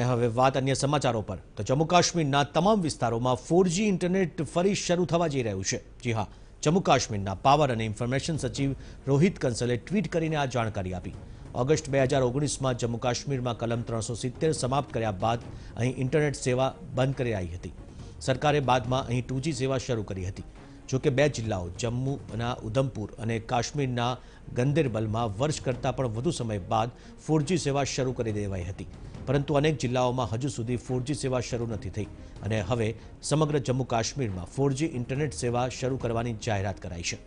અહીં હવે વાત અન્ય સમાચારો પર તો જમ્મુ કાશ્મીરના તમામ વિસ્તારોમાં 4G ઇન્ટરનેટ ફરી શરૂ થવા જઈ રહ્યું છે જી હા જમ્મુ કાશ્મીરના પાવર એન્ડ ઇન્ફોર્મેશન સચિવ રોહિત કંસલે ટ્વીટ કરીને આ જાણકારી આપી ઓગસ્ટ 2019 માં જમ્મુ કાશ્મીરમાં કલમ 370 સમાપ્ત કર્યા બાદ અહીં ઇન્ટરનેટ સેવા બંધ કરી આઈ હતી સરકારે બાદમાં અહીં 2G સેવા શરૂ કરી હતી જોકે બે જિલ્લાઓ જમ્મુના ઉદમપુર અને કાશ્મીરના ગндеરબલમા વર્ષ કરતા પણ વધુ સમય બાદ 4G સેવા શરૂ કરી દેવાય હતી પરંતુ अनेक જિલ્લાઓમાં હજુ સુધી 4G સેવા શરૂ નથી થઈ અને હવે સમગ્ર જમ્મુ કાશ્મીરમાં 4G ઇન્ટરનેટ સેવા શરૂ કરવાની જાહેરાત કરાઈ છે